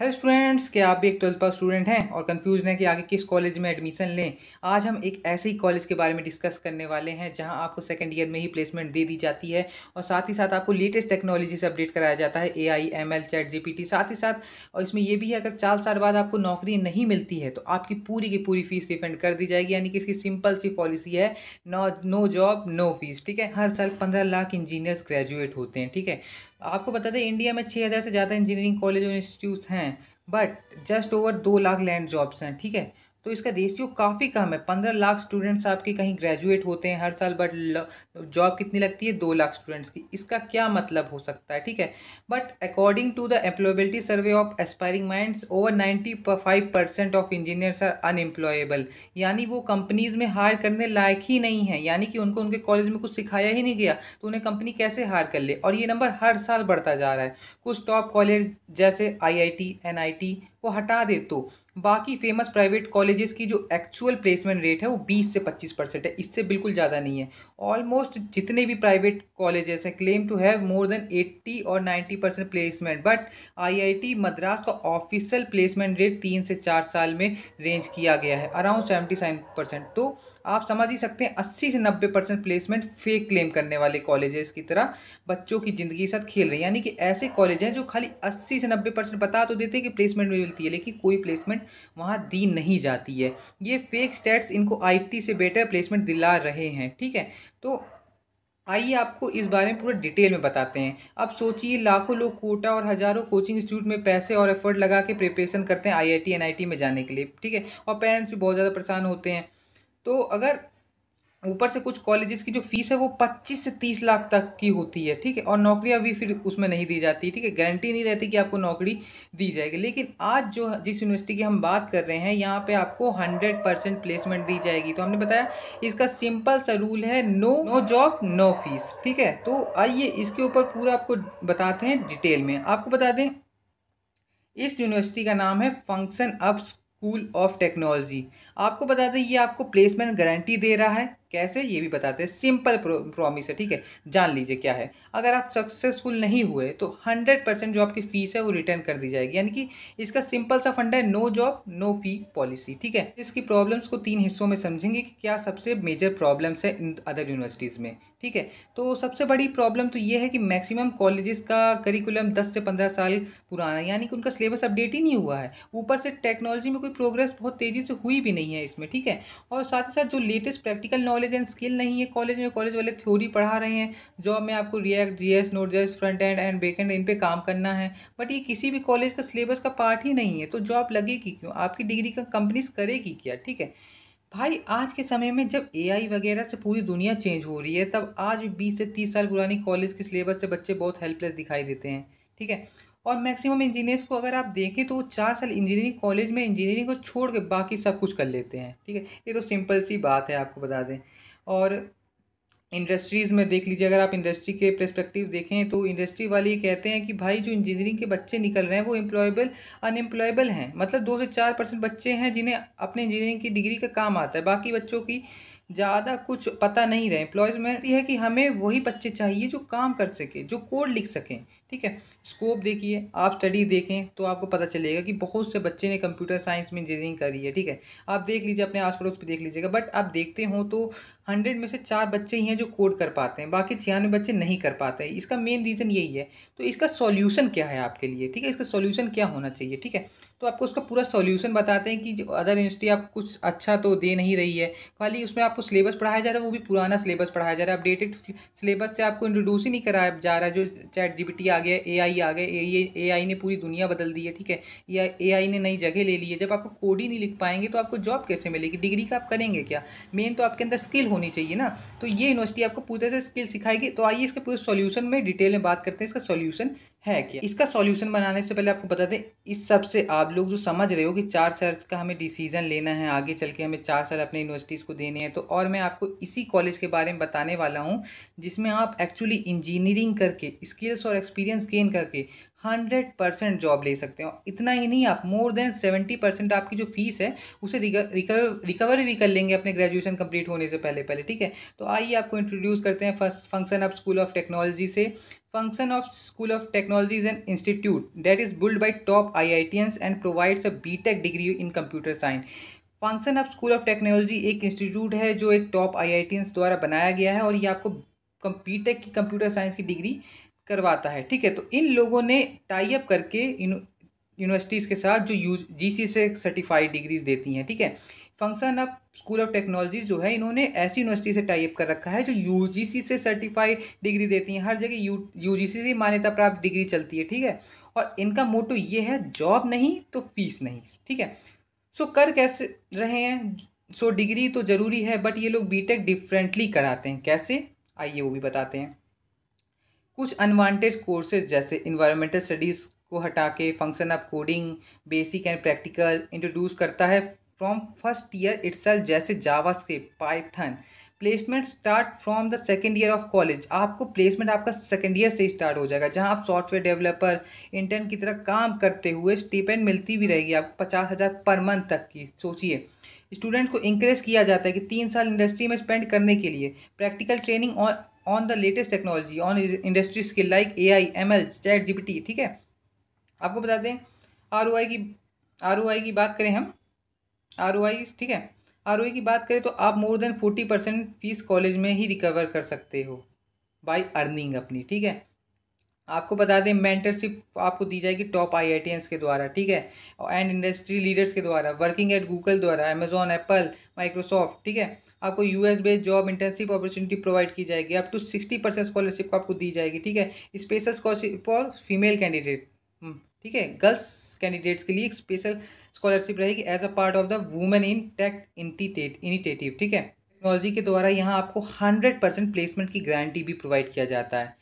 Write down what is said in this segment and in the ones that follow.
Hello students क्या आप भी एक ट्वेल्थ पास स्टूडेंट हैं और कंफ्यूज हैं कि आगे किस कॉलेज में एडमिशन लें आज हम एक ऐसे ही कॉलेज के बारे में डिस्कस करने वाले हैं जहां आपको सेकंड ईयर में ही प्लेसमेंट दे दी जाती है और साथ ही साथ आपको लेटेस्ट टेक्नोलॉजी से अपडेट कराया जाता है A I M L chat G P T साथ ही साथ और इसमें यह भी है अगर चार साल बाद आपको नौकरी नहीं मिलती है तो आपकी पूरी की पूरी फीस रिफंड कर दी जाएगी यानी कि इसकी सिंपल सी पॉलिसी है no no job no fees ठीक है हर साल पंद्रह लाख इंजीनियर्स ग्रेजुएट होते हैं ठीक है आपको बता दें इंडिया में छः हज़ार से ज़्यादा इंजीनियरिंग कॉलेज और इंस्टीट्यूट्स हैं बट जस्ट ओवर दो लाख लैंड जॉब्स हैं ठीक है तो इसका रेशियो काफ़ी कम है पंद्रह लाख स्टूडेंट्स आपके कहीं ग्रेजुएट होते हैं हर साल बट जॉब कितनी लगती है दो लाख स्टूडेंट्स की इसका क्या मतलब हो सकता है ठीक है but according to the employability survey of aspiring minds over ninety five percent of engineers are unemployable यानी वो कंपनीज में हायर करने लायक ही नहीं है यानी कि उनको उनके कॉलेज में कुछ सिखाया ही नहीं गया तो उन्हें कंपनी कैसे हायर कर ले और ये नंबर हर साल बढ़ता जा रहा है कुछ टॉप कॉलेज जैसे I I T N I T को हटा दे तो बाकी फेमस प्राइवेट कॉलेजेस की जो एक्चुअल प्लेसमेंट रेट है वो 20 से 25 परसेंट है इससे बिल्कुल ज़्यादा नहीं है ऑलमोस्ट जितने भी प्राइवेट कॉलेजेस हैं claim to have more than 80 और 90 percent placement but IIT Madras का ऑफिशियल प्लेसमेंट रेट तीन से चार साल में रेंज किया गया है अराउंड सेवेंटी तो आप समझ ही सकते हैं अस्सी से नब्बे परसेंट प्लेसमेंट फेक क्लेम करने वाले कॉलेजेस की तरह बच्चों की ज़िंदगी के साथ खेल रहे हैं यानी कि ऐसे कॉलेज हैं जो खाली अस्सी से नब्बे परसेंट बता तो देते हैं कि प्लेसमेंट मिलती है लेकिन कोई प्लेसमेंट वहाँ दी नहीं जाती है ये फेक स्टैट्स इनको आईटी से बेटर प्लेसमेंट दिला रहे हैं ठीक है तो आइए आपको इस बारे में पूरा डिटेल में बताते हैं अब सोचिए लाखों लोग कोटा और हज़ारों कोचिंग इंस्टीट्यूट में पैसे और एफर्ट लगा के प्रिपरेशन करते हैं आई आई में जाने के लिए ठीक है और पेरेंट्स भी बहुत ज़्यादा परेशान होते हैं तो अगर ऊपर से कुछ कॉलेजेस की जो फीस है वो 25 से 30 लाख तक की होती है ठीक है और नौकरियां भी फिर उसमें नहीं दी जाती ठीक है गारंटी नहीं रहती कि आपको नौकरी दी जाएगी लेकिन आज जो जिस यूनिवर्सिटी की हम बात कर रहे हैं यहाँ पे आपको 100 परसेंट प्लेसमेंट दी जाएगी तो हमने बताया इसका सिंपल सा रूल है no no job no fees ठीक है तो आइए इसके ऊपर पूरा आपको बताते हैं डिटेल में आपको बता दें इस यूनिवर्सिटी का नाम है function up school of technology आपको बता दें ये आपको प्लेसमेंट गारंटी दे रहा है कैसे ये भी बताते हैं सिंपल प्रॉमिस है ठीक है जान लीजिए क्या है अगर आप सक्सेसफुल नहीं हुए तो हंड्रेड परसेंट जो आपकी फ़ीस है वो रिटर्न कर दी जाएगी यानी कि इसका सिंपल सा फंड है no job no fee policy ठीक है इसकी प्रॉब्लम्स को तीन हिस्सों में समझेंगे कि क्या सबसे मेजर प्रॉब्लम्स है इन अदर यूनिवर्सिटीज़ में ठीक है तो सबसे बड़ी प्रॉब्लम तो ये है कि मैक्सिमम कॉलेजेस का करिकुलम 10 से 15 साल पुराना है यानी कि उनका सिलेबस अपडेट ही नहीं हुआ है ऊपर से टेक्नोलॉजी में कोई प्रोग्रेस बहुत तेज़ी से हुई भी नहीं है इसमें ठीक है और साथ ही साथ जो latest practical knowledge and skill नहीं है कॉलेज में कॉलेज वाले थ्योरी पढ़ा रहे हैं जॉब में आपको React J S Node JS front end and back end इन पर काम करना है बट ये किसी भी कॉलेज का सिलेबस का पार्ट ही नहीं है तो जॉब लगेगी क्यों आपकी डिग्री का कंपनीज करेगी क्या ठीक है भाई आज के समय में जब एआई वगैरह से पूरी दुनिया चेंज हो रही है तब आज भी बीस से तीस साल पुरानी कॉलेज के सिलेबस से बच्चे बहुत हेल्पलेस दिखाई देते हैं ठीक है और मैक्सिमम इंजीनियर्स को अगर आप देखें तो वो चार साल इंजीनियरिंग कॉलेज में इंजीनियरिंग को छोड़ के बाकी सब कुछ कर लेते हैं ठीक है ये तो सिंपल सी बात है आपको बता दें और इंडस्ट्रीज़ में देख लीजिए अगर आप इंडस्ट्री के प्रस्पेक्टिव देखें तो इंडस्ट्री वाले कहते हैं कि भाई जो इंजीनियरिंग के बच्चे निकल रहे हैं वो एम्प्लॉयबल अनएम्प्लॉयबल हैं मतलब दो से चार परसेंट बच्चे हैं जिन्हें अपने इंजीनियरिंग की डिग्री का काम आता है बाकी बच्चों की ज़्यादा कुछ पता नहीं रहे एम्प्लॉयमेंट ये है कि हमें वही बच्चे चाहिए जो काम कर सकें जो कोड लिख सकें ठीक है स्कोप देखिए आप स्टडी देखें तो आपको पता चलेगा कि बहुत से बच्चे ने कंप्यूटर साइंस में इंजीनियरिंग करी है ठीक है आप देख लीजिए अपने आस पड़ोस पर देख लीजिएगा बट आप देखते हो तो हंड्रेड में से चार बच्चे ही हैं जो कोड कर पाते हैं बाकी छियानवे बच्चे नहीं कर पाते हैं इसका मेन रीज़न यही है तो इसका सॉल्यूशन क्या है आपके लिए ठीक है इसका सॉल्यूशन क्या होना चाहिए ठीक है तो आपको उसका पूरा सॉल्यूशन बताते हैं कि जो अदर यूनिवर्सिटी आप कुछ अच्छा तो दे नहीं रही है खाली उसमें आपको सिलेबस पढ़ाया जा रहा है वो भी पुराना सिलेबस पढ़ाया जा रहा है अपडेटेड सिलेबस से आपको इंट्रोड्यूस ही नहीं कराया जा रहा है जो चैट जी आ गया ए आ गया आई ने पूरी दुनिया बदल दी है ठीक है या आई ने नई जगह ले ली है जब आपको कोड ही नहीं लिख पाएंगे तो आपको जॉब कैसे मिलेगी डिग्री का आप करेंगे क्या मेन तो आपके अंदर स्किल हो होनी चाहिए ना तो ये यूनिवर्सिटी आपको पूरी तरह से स्किल सिखाएगी तो आइए इसके पूरे सॉल्यूशन में डिटेल में बात करते हैं इसका सॉल्यूशन है क्या इसका सॉल्यूशन बनाने से पहले आपको बता दें इस सब से आप लोग जो समझ रहे हो कि चार साल का हमें डिसीजन लेना है आगे चल के हमें चार साल अपने यूनिवर्सिटीज़ को देने हैं तो और मैं आपको इसी कॉलेज के बारे में बताने वाला हूँ जिसमें आप एक्चुअली इंजीनियरिंग करके स्किल्स और एक्सपीरियंस गेन करके हंड्रेड परसेंट जॉब ले सकते हो इतना ही नहीं आप मोर देन सेवेंटी परसेंट आपकी जो फीस है उसे रिकवर रिकवर भी कर लेंगे अपने ग्रेजुएशन कंप्लीट होने से पहले पहले ठीक है तो आइए आपको इंट्रोड्यूस करते हैं first function of school of technology से function of function of School of Technology is an institute that is I by top IITians and provides a tech degree in computer science function of school of technology एक institute है जो एक top I I T IITians द्वारा बनाया गया है और ये आपको बी टेक की कंप्यूटर साइंस की डिग्री करवाता है ठीक है तो इन लोगों ने टाई अप करके यूनिवर्सिटीज़ के साथ जो यू जी सी से सर्टिफाइड डिग्रीज देती हैं ठीक है function of school of technology जो है इन्होंने ऐसी यूनिवर्सिटी से टाइप कर रखा है जो यूजीसी से सर्टिफाइड डिग्री देती है हर जगह यू यूजीसी से मान्यता प्राप्त डिग्री चलती है ठीक है और इनका मोटो ये है जॉब नहीं तो फीस नहीं ठीक है सो so, कर कैसे रहे हैं सो so, डिग्री तो ज़रूरी है बट ये लोग बी डिफरेंटली कराते हैं कैसे आइए वो भी बताते हैं कुछ अनवांटेड कोर्सेज जैसे इन्वायरमेंटल स्टडीज़ को हटा के function of coding basic and practical introduce करता है फ्रॉम फर्स्ट ईयर इट्सल जैसे JavaScript Python placement start from the second year of college आपको प्लेसमेंट आपका सेकेंड ईयर से स्टार्ट हो जाएगा जहां आप सॉफ्टवेयर डेवलपर इंटर्न की तरह काम करते हुए स्टीपेंड मिलती भी रहेगी आपको पचास हज़ार पर मंथ तक की सोचिए स्टूडेंट को इंक्रेज किया जाता है कि तीन साल इंडस्ट्री में स्पेंड करने के लिए practical training on the latest technology on industry skill like A I M L chat G ठीक है आपको बताते हैं आर ओ आई की आर ओ आई की बात करें हम आर ठीक है आर की बात करें तो आप more than forty percent fees college में ही रिकवर कर सकते हो बाय अर्निंग अपनी ठीक है आपको बता दें मेंटरशिप आपको दी जाएगी टॉप आई के द्वारा ठीक है एंड इंडस्ट्री लीडर्स के द्वारा वर्किंग एट गूगल द्वारा अमेजोन एप्पल माइक्रोसॉफ्ट ठीक है आपको US based job internship opportunity provide की जाएगी up to sixty percent scholarship आपको दी जाएगी ठीक है special scholarship for female candidate ठीक है गर्ल्स कैंडिडेट्स के लिए एक स्पेशल स्कॉलरशिप रहेगी as a part of the women in tech initiate initiative ठीक है टेक्नोलॉजी के द्वारा यहाँ आपको हंड्रेड परसेंट प्लेसमेंट की गारंटी भी प्रोवाइड किया जाता है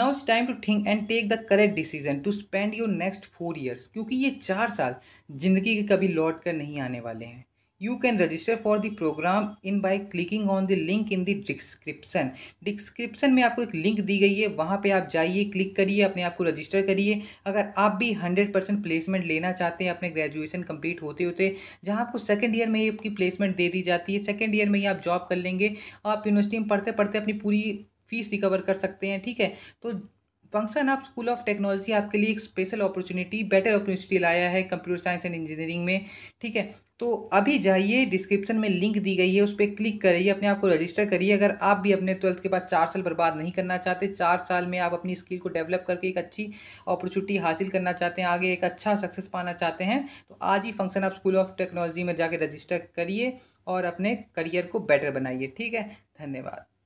now it's time to think and take the correct decision to spend your next four years क्योंकि ये चार साल ज़िंदगी के कभी लौट कर नहीं आने वाले हैं You can register for the program in by clicking on the link in the description. Description में आपको एक link दी गई है वहाँ पर आप जाइए क्लिक करिए अपने आप को रजिस्टर करिए अगर आप भी हंड्रेड परसेंट प्लेसमेंट लेना चाहते हैं अपने ग्रेजुएशन कम्प्लीट होते होते जहाँ आपको सेकेंड ईयर में ही आपकी प्लेसमेंट दे दी जाती है सेकेंड ईयर में ही आप जॉब कर लेंगे आप यूनिवर्सिटी में पढ़ते पढ़ते अपनी पूरी फीस रिकवर कर सकते हैं ठीक है तो function of school of technology आपके लिए एक स्पेशल अपॉर्चुनिटी बेटर अपॉर्चुनिटी लाया है कंप्यूटर साइंस एंड इंजीनियरिंग में ठीक है तो अभी जाइए डिस्क्रिप्शन में लिंक दी गई है उस पर क्लिक करिए अपने आप को रजिस्टर करिए अगर आप भी अपने ट्वेल्थ के बाद चार साल बर्बाद नहीं करना चाहते चार साल में आप अपनी स्किल को डेवलप करके एक अच्छी अपॉर्चुनिटी हासिल करना चाहते हैं आगे एक अच्छा सक्सेस पाना चाहते हैं तो आज ही function of school of technology में जाके रजिस्टर करिए और अपने करियर को बेटर बनाइए ठीक है धन्यवाद